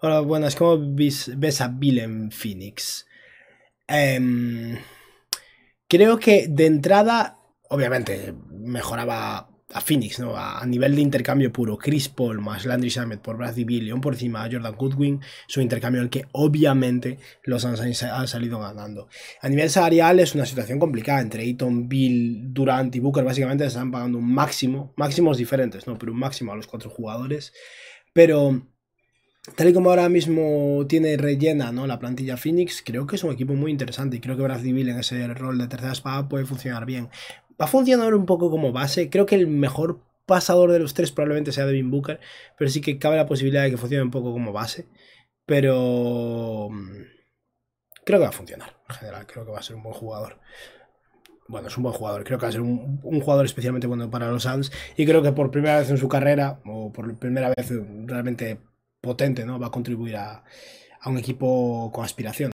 Hola, buenas. ¿Cómo como ves, a Bill en Phoenix. Em, creo que de entrada, obviamente, mejoraba a Phoenix, ¿no? A, nivel de intercambio puro, Chris Paul más Landry Shamet por Bradley Billion por encima de Jordan Goodwin, su intercambio el que obviamente los han salido ganando. A nivel salarial es una situación complicada, entre Eaton, Bill, Durant y Booker básicamente están pagando un máximo, máximos diferentes, ¿no? Pero un máximo a los cuatro jugadores, pero Tal y como ahora mismo tiene rellena ¿no? la plantilla Phoenix, creo que es un equipo muy interesante y creo que Brad Civil en ese rol de tercera espada puede funcionar bien. Va a funcionar un poco como base, creo que el mejor pasador de los tres probablemente sea Devin Booker, pero sí que cabe la posibilidad de que funcione un poco como base. Pero mm, creo que va a funcionar en general, creo que va a ser un buen jugador. Bueno, es un buen jugador, creo que va a ser un, un jugador especialmente bueno para los Suns y creo que por primera vez en su carrera, o por primera vez realmente potente, ¿no? Va a contribuir a, a un equipo con aspiración.